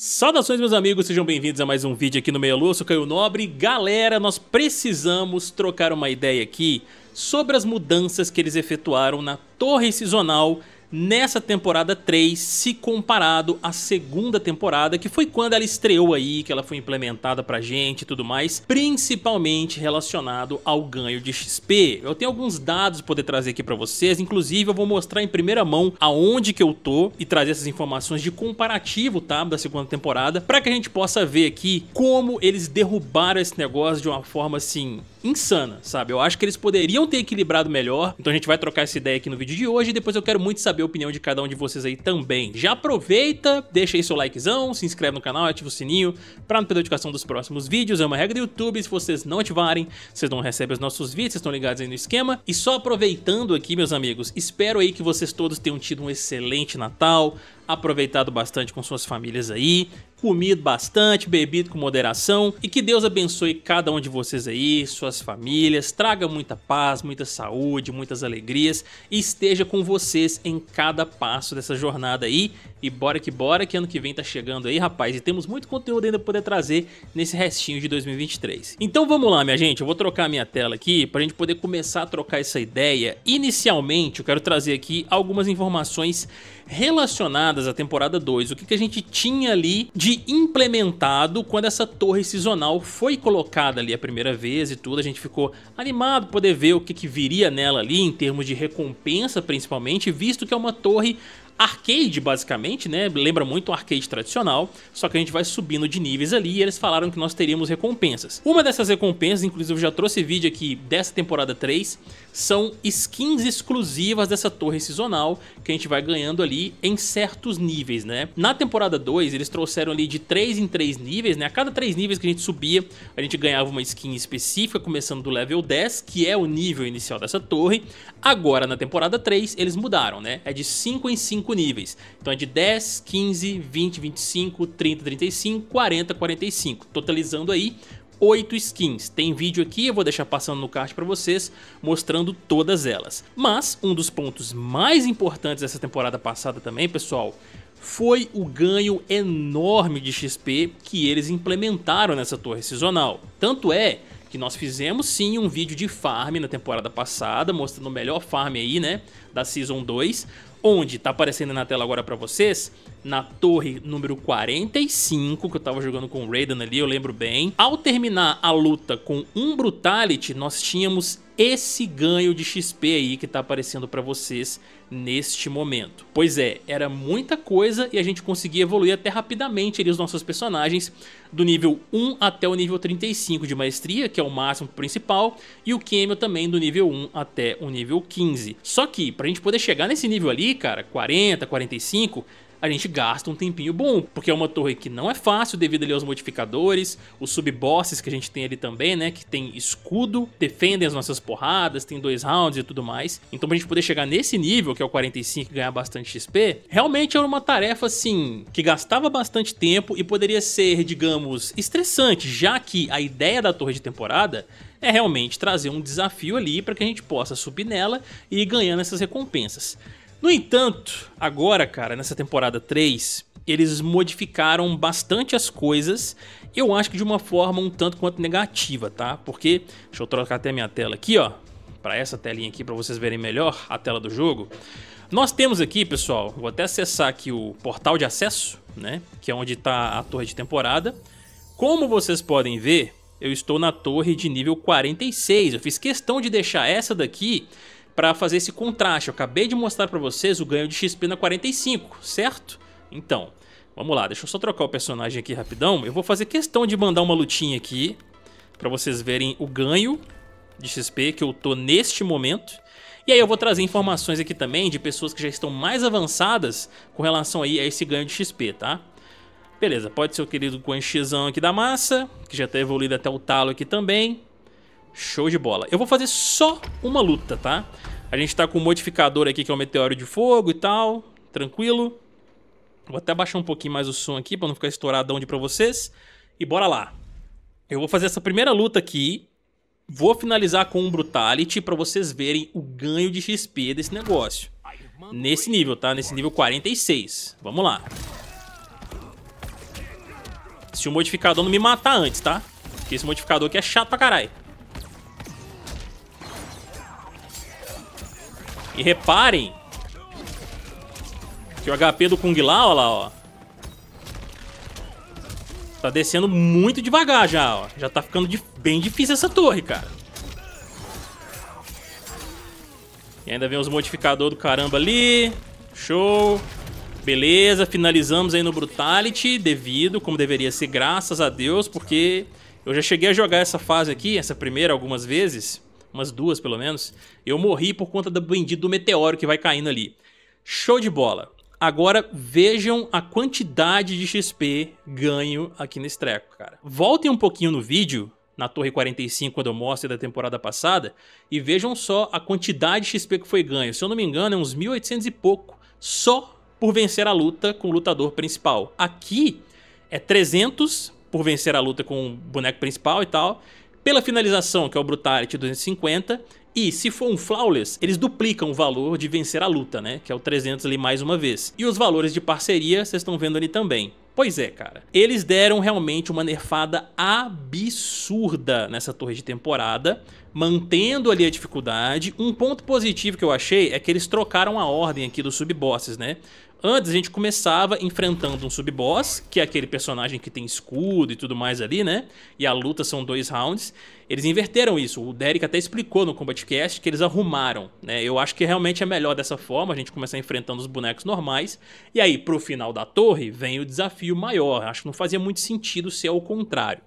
Saudações meus amigos, sejam bem-vindos a mais um vídeo aqui no Meia Lua, eu sou Caio Nobre. Galera, nós precisamos trocar uma ideia aqui sobre as mudanças que eles efetuaram na torre seasonal nessa temporada 3 se comparado à segunda temporada, que foi quando ela estreou aí, que ela foi implementada pra gente e tudo mais, principalmente relacionado ao ganho de XP. Eu tenho alguns dados pra poder trazer aqui pra vocês, inclusive eu vou mostrar em primeira mão aonde que eu tô e trazer essas informações de comparativo, tá, da segunda temporada, pra que a gente possa ver aqui como eles derrubaram esse negócio de uma forma assim insana, sabe? Eu acho que eles poderiam ter equilibrado melhor. Então a gente vai trocar essa ideia aqui no vídeo de hoje. E depois eu quero muito saber a opinião de cada um de vocês aí também. Já aproveita, deixa aí seu likezão, se inscreve no canal, ativa o sininho pra não perder a notificação dos próximos vídeos. É uma regra do YouTube. Se vocês não ativarem, vocês não recebem os nossos vídeos. Vocês estão ligados aí no esquema. E só aproveitando aqui, meus amigos, espero aí que vocês todos tenham tido um excelente Natal aproveitado bastante com suas famílias aí, comido bastante, bebido com moderação e que Deus abençoe cada um de vocês aí, suas famílias, traga muita paz, muita saúde, muitas alegrias e esteja com vocês em cada passo dessa jornada aí e bora que bora, que ano que vem tá chegando aí, rapaz. E temos muito conteúdo ainda pra poder trazer nesse restinho de 2023. Então vamos lá, minha gente. Eu vou trocar a minha tela aqui pra gente poder começar a trocar essa ideia. Inicialmente, eu quero trazer aqui algumas informações relacionadas à temporada 2. O que, que a gente tinha ali de implementado quando essa torre seasonal foi colocada ali a primeira vez e tudo. A gente ficou animado poder ver o que, que viria nela ali em termos de recompensa, principalmente, visto que é uma torre arcade, basicamente, né? Lembra muito um arcade tradicional, só que a gente vai subindo de níveis ali e eles falaram que nós teríamos recompensas. Uma dessas recompensas, inclusive eu já trouxe vídeo aqui dessa temporada 3, são skins exclusivas dessa torre seasonal que a gente vai ganhando ali em certos níveis, né? Na temporada 2, eles trouxeram ali de 3 em 3 níveis, né? A cada 3 níveis que a gente subia, a gente ganhava uma skin específica, começando do level 10, que é o nível inicial dessa torre. Agora, na temporada 3, eles mudaram, né? É de 5 em 5 níveis. Então é de 10, 15, 20, 25, 30, 35, 40, 45, totalizando aí 8 skins. Tem vídeo aqui, eu vou deixar passando no card para vocês, mostrando todas elas. Mas um dos pontos mais importantes dessa temporada passada também, pessoal, foi o ganho enorme de XP que eles implementaram nessa torre seasonal. Tanto é que nós fizemos sim um vídeo de farm na temporada passada, mostrando o melhor farm aí, né, da Season 2, onde está aparecendo na tela agora para vocês, na torre número 45, que eu estava jogando com o Raiden ali, eu lembro bem. Ao terminar a luta com um Brutality, nós tínhamos esse ganho de XP aí que tá aparecendo para vocês neste momento. Pois é, era muita coisa e a gente conseguia evoluir até rapidamente ali os nossos personagens do nível 1 até o nível 35 de maestria, que é o máximo principal, e o Kemio também do nível 1 até o nível 15. Só que pra gente poder chegar nesse nível ali, cara, 40, 45, a gente gasta um tempinho bom, porque é uma torre que não é fácil devido ali aos modificadores, os sub-bosses que a gente tem ali também, né, que tem escudo, defendem as nossas porradas, tem dois rounds e tudo mais. Então pra gente poder chegar nesse nível, que é o 45 e ganhar bastante XP, realmente era uma tarefa assim, que gastava bastante tempo e poderia ser, digamos, estressante, já que a ideia da torre de temporada é realmente trazer um desafio ali para que a gente possa subir nela e ir ganhando essas recompensas. No entanto, agora, cara, nessa temporada 3, eles modificaram bastante as coisas. Eu acho que de uma forma um tanto quanto negativa, tá? Porque, deixa eu trocar até a minha tela aqui, ó. Para essa telinha aqui, para vocês verem melhor a tela do jogo. Nós temos aqui, pessoal, vou até acessar aqui o portal de acesso, né? Que é onde está a torre de temporada. Como vocês podem ver, eu estou na torre de nível 46. Eu fiz questão de deixar essa daqui para fazer esse contraste. Eu acabei de mostrar para vocês o ganho de XP na 45, certo? Então, vamos lá, deixa eu só trocar o personagem aqui rapidão. Eu vou fazer questão de mandar uma lutinha aqui para vocês verem o ganho de XP que eu tô neste momento. E aí eu vou trazer informações aqui também de pessoas que já estão mais avançadas com relação aí a esse ganho de XP, tá? Beleza, pode ser o querido Quan Xizão aqui da massa, que já tá evoluído até o talo aqui também. Show de bola. Eu vou fazer só uma luta, tá? A gente tá com um modificador aqui que é o um meteoro de fogo e tal, tranquilo. Vou até baixar um pouquinho mais o som aqui para não ficar estouradão de pra vocês. E bora lá. Eu vou fazer essa primeira luta aqui. Vou finalizar com um Brutality para vocês verem o ganho de XP desse negócio. Nesse nível, tá? Nesse nível 46. Vamos lá. Se o modificador não me matar antes, tá? Porque esse modificador aqui é chato pra caralho. E reparem que o HP do Kung Lao, olha lá, ó. Tá descendo muito devagar já, ó. Já tá ficando bem difícil essa torre, cara. E ainda vem os modificadores do caramba ali. Show. Beleza, finalizamos aí no Brutality, devido, como deveria ser, graças a Deus, porque eu já cheguei a jogar essa fase aqui, essa primeira, algumas vezes umas duas pelo menos, eu morri por conta do bendito do meteoro que vai caindo ali. Show de bola. Agora vejam a quantidade de XP ganho aqui nesse treco, cara. Voltem um pouquinho no vídeo, na Torre 45, quando eu mostro da temporada passada, e vejam só a quantidade de XP que foi ganho. Se eu não me engano, é uns 1.800 e pouco, só por vencer a luta com o lutador principal. Aqui é 300 por vencer a luta com o boneco principal e tal, pela finalização, que é o Brutality 250, e se for um Flawless, eles duplicam o valor de vencer a luta, né? Que é o 300 ali mais uma vez. E os valores de parceria, vocês estão vendo ali também. Pois é, cara. Eles deram realmente uma nerfada absurda nessa torre de temporada, mantendo ali a dificuldade. Um ponto positivo que eu achei é que eles trocaram a ordem aqui dos subbosses, né? Antes a gente começava enfrentando um sub-boss, que é aquele personagem que tem escudo e tudo mais ali, né? E a luta são dois rounds. Eles inverteram isso. O Derek até explicou no Combatcast que eles arrumaram, né? Eu acho que realmente é melhor dessa forma, a gente começar enfrentando os bonecos normais. E aí, pro final da torre, vem o desafio maior. Acho que não fazia muito sentido ser ao contrário.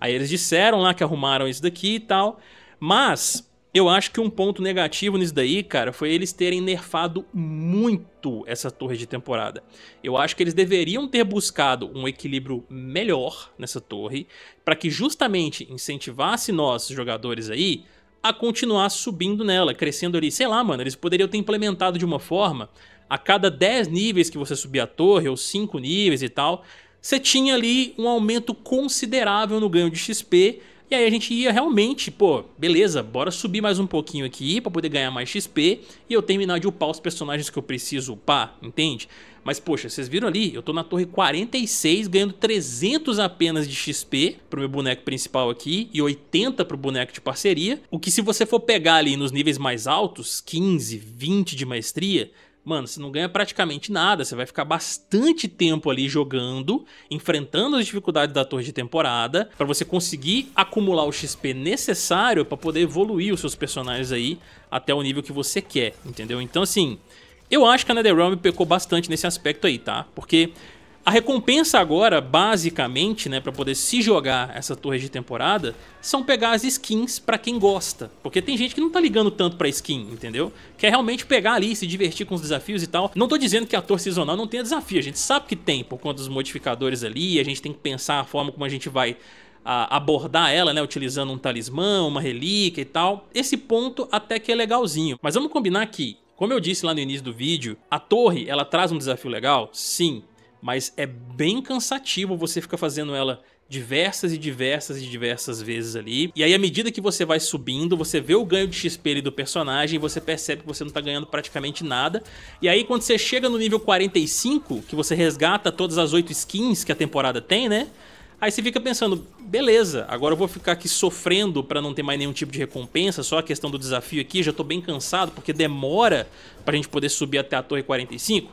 Aí eles disseram lá que arrumaram isso daqui e tal. Mas eu acho que um ponto negativo nisso daí, cara, foi eles terem nerfado muito essa torre de temporada. Eu acho que eles deveriam ter buscado um equilíbrio melhor nessa torre, para que justamente incentivasse nós, jogadores aí, a continuar subindo nela, crescendo ali. Sei lá, mano, eles poderiam ter implementado de uma forma, a cada 10 níveis que você subia a torre, ou 5 níveis e tal, você tinha ali um aumento considerável no ganho de XP, e aí a gente ia realmente, pô, beleza, bora subir mais um pouquinho aqui para poder ganhar mais XP e eu terminar de upar os personagens que eu preciso upar, entende? Mas poxa, vocês viram ali, eu tô na torre 46 ganhando 300 apenas de XP pro meu boneco principal aqui e 80 pro boneco de parceria, o que se você for pegar ali nos níveis mais altos, 15, 20 de maestria, mano, você não ganha praticamente nada. Você vai ficar bastante tempo ali jogando, enfrentando as dificuldades da torre de temporada, para você conseguir acumular o XP necessário para poder evoluir os seus personagens aí até o nível que você quer, entendeu? Então, assim, eu acho que a NetherRealm pecou bastante nesse aspecto aí, tá? Porque a recompensa agora, basicamente, né, para poder se jogar essa torre de temporada, são pegar as skins para quem gosta, porque tem gente que não tá ligando tanto para skin, entendeu? Quer realmente pegar ali, se divertir com os desafios e tal. Não tô dizendo que a torre seasonal não tenha desafio, a gente sabe que tem por conta dos modificadores ali, a gente tem que pensar a forma como a gente vai abordar ela, né, utilizando um talismã, uma relíquia e tal. Esse ponto até que é legalzinho, mas vamos combinar que como eu disse lá no início do vídeo, a torre, ela traz um desafio legal? Sim, mas é bem cansativo você ficar fazendo ela diversas e diversas e diversas vezes ali. E aí, à medida que você vai subindo, você vê o ganho de XP do personagem, você percebe que você não tá ganhando praticamente nada. E aí, quando você chega no nível 45, que você resgata todas as 8 skins que a temporada tem, né? Aí você fica pensando, beleza, agora eu vou ficar aqui sofrendo para não ter mais nenhum tipo de recompensa, só a questão do desafio aqui, já tô bem cansado porque demora pra gente poder subir até a torre 45.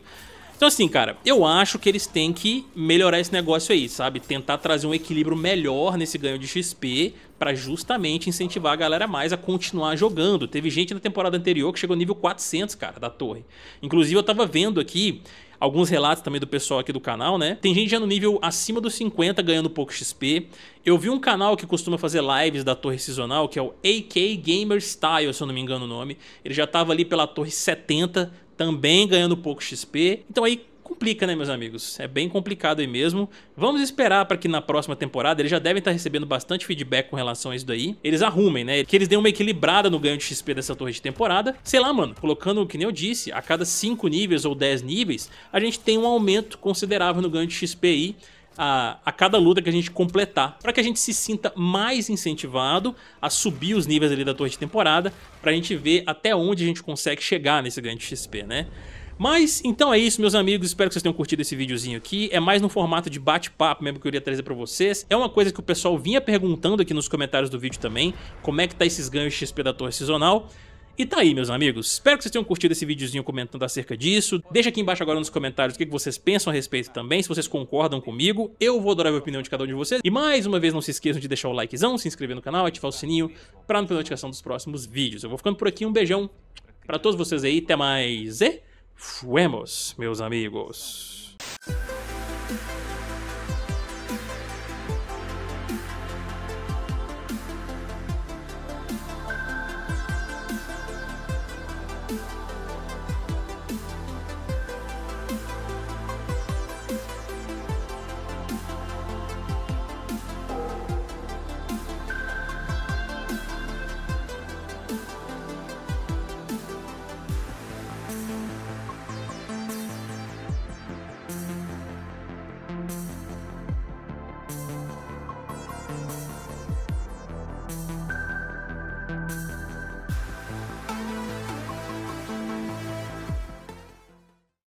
Então, assim, cara, eu acho que eles têm que melhorar esse negócio aí, sabe? Tentar trazer um equilíbrio melhor nesse ganho de XP para justamente incentivar a galera mais a continuar jogando. Teve gente na temporada anterior que chegou nível 400, cara, da torre. Inclusive, eu tava vendo aqui alguns relatos também do pessoal aqui do canal, né? Tem gente já no nível acima dos 50 ganhando pouco XP. Eu vi um canal que costuma fazer lives da torre seasonal, que é o AK Gamer Style, se eu não me engano o nome. Ele já tava ali pela torre 70, também ganhando pouco XP. Então aí complica, né, meus amigos? É bem complicado aí mesmo. Vamos esperar para que na próxima temporada eles já devem estar tá recebendo bastante feedback com relação a isso daí. Eles arrumem, né? Que eles deem uma equilibrada no ganho de XP dessa torre de temporada. Sei lá, mano, colocando que nem eu disse, a cada 5 níveis ou 10 níveis, a gente tem um aumento considerável no ganho de XP aí a, a cada luta que a gente completar, para que a gente se sinta mais incentivado a subir os níveis ali da torre de temporada, para a gente ver até onde a gente consegue chegar nesse grande XP, né? Mas então é isso, meus amigos. Espero que vocês tenham curtido esse videozinho aqui. É mais no formato de bate-papo mesmo que eu iria trazer pra vocês. É uma coisa que o pessoal vinha perguntando aqui nos comentários do vídeo também. Como é que tá esses ganhos XP da torre seasonal. E tá aí, meus amigos. Espero que vocês tenham curtido esse videozinho comentando acerca disso. Deixa aqui embaixo agora nos comentários o que vocês pensam a respeito também, se vocês concordam comigo. Eu vou adorar a opinião de cada um de vocês. E mais uma vez, não se esqueçam de deixar o likezão, se inscrever no canal, ativar o sininho pra não perder notificação dos próximos vídeos. Eu vou ficando por aqui. Um beijão pra todos vocês aí. Até mais e fuemos, meus amigos.